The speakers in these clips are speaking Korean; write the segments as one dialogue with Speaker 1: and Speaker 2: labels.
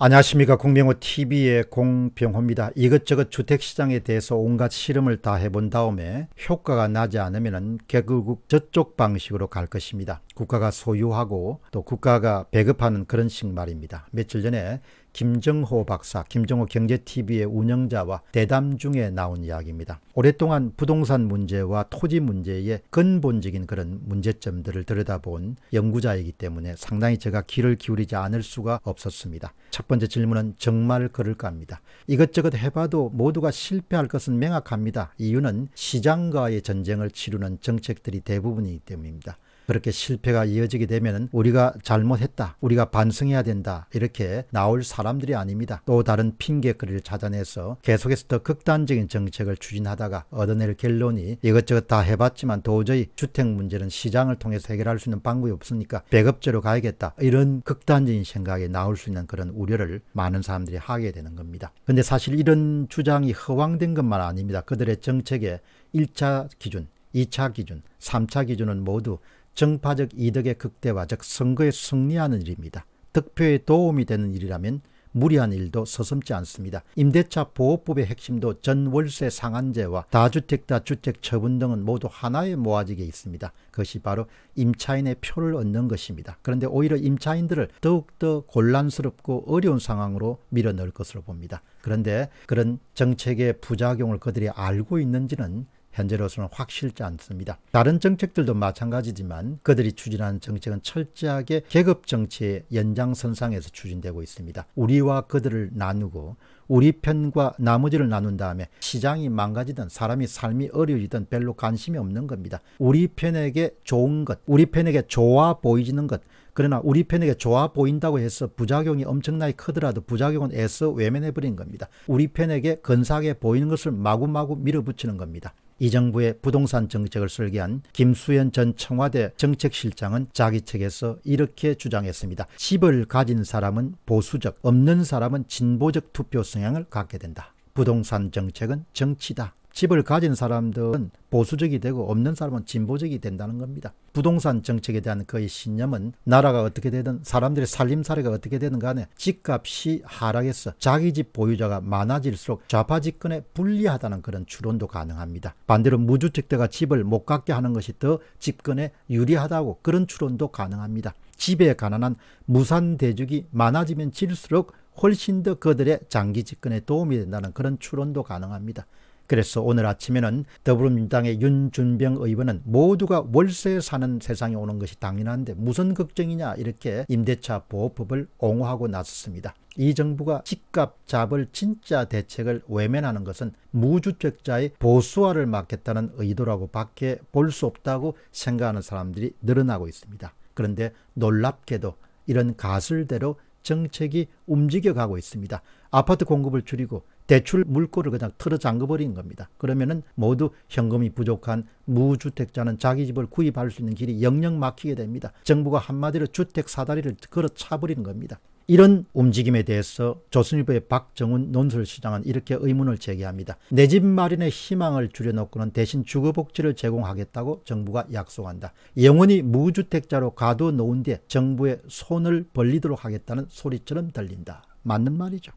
Speaker 1: 안녕하십니까 공병호 TV의 공병호입니다. 이것저것 주택시장에 대해서 온갖 실험을 다 해본 다음에 효과가 나지 않으면 결국 저쪽 방식으로 갈 것입니다. 국가가 소유하고 또 국가가 배급하는 그런 식 말입니다. 며칠 전에 김정호 박사, 김정호 경제TV의 운영자와 대담 중에 나온 이야기입니다. 오랫동안 부동산 문제와 토지 문제의 근본적인 그런 문제점들을 들여다본 연구자이기 때문에 상당히 제가 귀를 기울이지 않을 수가 없었습니다. 첫 번째 질문은 정말 그럴까합니다 이것저것 해봐도 모두가 실패할 것은 명확합니다. 이유는 시장과의 전쟁을 치르는 정책들이 대부분이기 때문입니다. 그렇게 실패가 이어지게 되면 우리가 잘못했다. 우리가 반성해야 된다. 이렇게 나올 사람들이 아닙니다. 또 다른 핑계거리를 찾아내서 계속해서 더 극단적인 정책을 추진하다가 얻어낼 결론이 이것저것 다 해봤지만 도저히 주택 문제는 시장을 통해서 해결할 수 있는 방법이 없으니까 배급제로 가야겠다. 이런 극단적인 생각이 나올 수 있는 그런 우려를 많은 사람들이 하게 되는 겁니다. 근데 사실 이런 주장이 허황된 것만 아닙니다. 그들의 정책의 1차 기준, 2차 기준, 3차 기준은 모두 정파적 이득의 극대화 즉 선거에 승리하는 일입니다. 득표에 도움이 되는 일이라면 무리한 일도 서슴지 않습니다. 임대차 보호법의 핵심도 전월세 상한제와 다주택자 주택 처분 등은 모두 하나의 모아지게 있습니다. 그것이 바로 임차인의 표를 얻는 것입니다. 그런데 오히려 임차인들을 더욱더 곤란스럽고 어려운 상황으로 밀어넣을 것으로 봅니다. 그런데 그런 정책의 부작용을 그들이 알고 있는지는 현재로서는 확실치 않습니다. 다른 정책들도 마찬가지지만 그들이 추진하는 정책은 철저하게 계급 정치의 연장선상에서 추진되고 있습니다. 우리와 그들을 나누고 우리 편과 나머지를 나눈 다음에 시장이 망가지든 사람이 삶이 어려워지든 별로 관심이 없는 겁니다. 우리 편에게 좋은 것, 우리 편에게 좋아 보이지는 것, 그러나 우리 편에게 좋아 보인다고 해서 부작용이 엄청나게 크더라도 부작용은 애써 외면해버린 겁니다. 우리 편에게 건사하게 보이는 것을 마구마구 밀어붙이는 겁니다. 이 정부의 부동산 정책을 설계한 김수현 전 청와대 정책실장은 자기 책에서 이렇게 주장했습니다. 10을 가진 사람은 보수적, 없는 사람은 진보적 투표 성향을 갖게 된다. 부동산 정책은 정치다. 집을 가진 사람들은 보수적이 되고 없는 사람은 진보적이 된다는 겁니다. 부동산 정책에 대한 그의 신념은 나라가 어떻게 되든 사람들의 살림살이가 어떻게 되든 간에 집값이 하락해서 자기 집 보유자가 많아질수록 좌파 집권에 불리하다는 그런 추론도 가능합니다. 반대로 무주택자가 집을 못 갖게 하는 것이 더 집권에 유리하다고 그런 추론도 가능합니다. 집에 가난한 무산대죽이 많아지면 질수록 훨씬 더 그들의 장기 집권에 도움이 된다는 그런 추론도 가능합니다. 그래서 오늘 아침에는 더불어민주당의 윤준병 의원은 모두가 월세 에 사는 세상에 오는 것이 당연한데 무슨 걱정이냐 이렇게 임대차 보호법을 옹호하고 나섰습니다. 이 정부가 집값 잡을 진짜 대책을 외면하는 것은 무주택자의 보수화를 막겠다는 의도라고 밖에 볼 수 없다고 생각하는 사람들이 늘어나고 있습니다. 그런데 놀랍게도 이런 가설대로 정책이 움직여가고 있습니다. 아파트 공급을 줄이고 대출 물꼬를 그냥 틀어 잠궈버린 겁니다. 그러면은 모두 현금이 부족한 무주택자는 자기 집을 구입할 수 있는 길이 영영 막히게 됩니다. 정부가 한마디로 주택 사다리를 걸어 차버리는 겁니다. 이런 움직임에 대해서 조선일보의 박정훈 논술시장은 이렇게 의문을 제기합니다. 내 집 마련의 희망을 줄여놓고는 대신 주거복지를 제공하겠다고 정부가 약속한다. 영원히 무주택자로 가둬놓은 뒤 정부의 손을 벌리도록 하겠다는 소리처럼 들린다. 맞는 말이죠.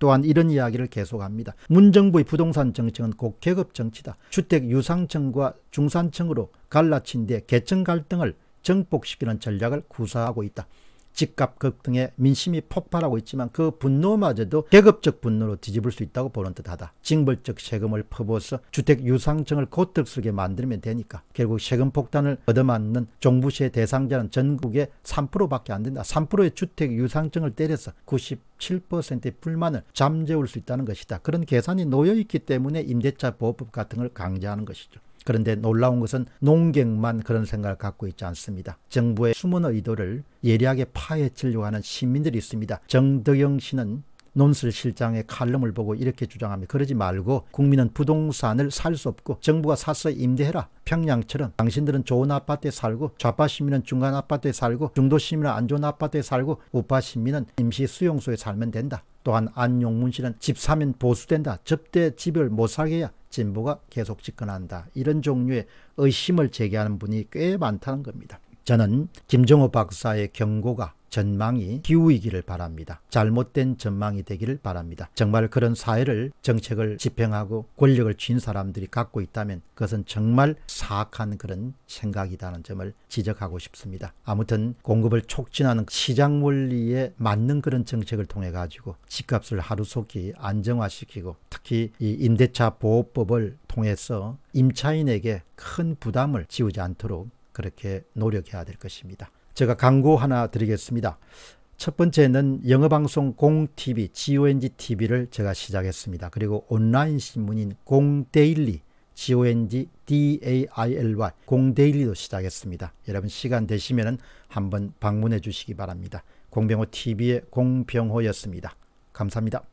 Speaker 1: 또한 이런 이야기를 계속합니다. 문정부의 부동산 정책은 곧계급 정치다. 주택 유상층과 중산층으로 갈라친 뒤 계층 갈등을 정복시키는 전략을 구사하고 있다. 집값 급등에 민심이 폭발하고 있지만 그 분노마저도 계급적 분노로 뒤집을 수 있다고 보는 듯하다. 징벌적 세금을 퍼부어서 주택 유상증을 고득 쓰게 만들면 되니까 결국 세금 폭탄을 얻어맞는 종부세 대상자는 전국의 3%밖에 안 된다. 3%의 주택 유상증을 때려서 97%의 불만을 잠재울 수 있다는 것이다. 그런 계산이 놓여있기 때문에 임대차 보호법 같은 걸 강제하는 것이죠. 그런데 놀라운 것은 농객만 그런 생각을 갖고 있지 않습니다. 정부의 숨은 의도를 예리하게 파헤치려고 하는 시민들이 있습니다. 정덕영 씨는 논술 실장의 칼럼을 보고 이렇게 주장하며 그러지 말고 국민은 부동산을 살 수 없고 정부가 사서 임대해라. 평양처럼 당신들은 좋은 아파트에 살고 좌파 시민은 중간 아파트에 살고 중도 시민은 안 좋은 아파트에 살고 우파 시민은 임시 수용소에 살면 된다. 또한 안용문 씨는 집 사면 보수된다. 접대 집을 못살게 해야 진보가 계속 집권한다. 이런 종류의 의심을 제기하는 분이 꽤 많다는 겁니다. 저는 김정호 박사의 경고가 전망이 기우이기를 바랍니다. 잘못된 전망이 되기를 바랍니다. 정말 그런 사회를 정책을 집행하고 권력을 쥔 사람들이 갖고 있다면 그것은 정말 사악한 그런 생각이라는 점을 지적하고 싶습니다. 아무튼 공급을 촉진하는 시장 원리에 맞는 그런 정책을 통해 가지고 집값을 하루속히 안정화시키고 특히 이 임대차 보호법을 통해서 임차인에게 큰 부담을 지우지 않도록 그렇게 노력해야 될 것입니다. 제가 광고 하나 드리겠습니다. 첫 번째는 영어방송 공TV, GONGTV를 제가 시작했습니다. 그리고 온라인 신문인 공데일리, GONG DAILY, 공데일리도 시작했습니다. 여러분 시간 되시면 한번 방문해 주시기 바랍니다. 공병호 TV의 공병호였습니다. 감사합니다.